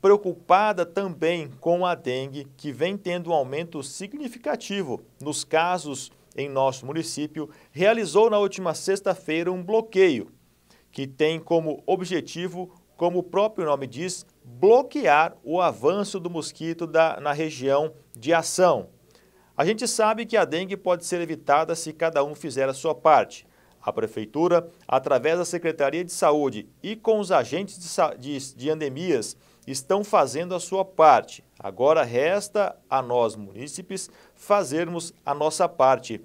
preocupada também com a dengue, que vem tendo um aumento significativo nos casos em nosso município, realizou na última sexta-feira um bloqueio que tem como objetivo, como o próprio nome diz, bloquear o avanço do mosquito da, na região de ação. A gente sabe que a dengue pode ser evitada se cada um fizer a sua parte. A Prefeitura, através da Secretaria de Saúde e com os agentes de, de, de endemias, estão fazendo a sua parte. Agora resta a nós, munícipes, fazermos a nossa parte.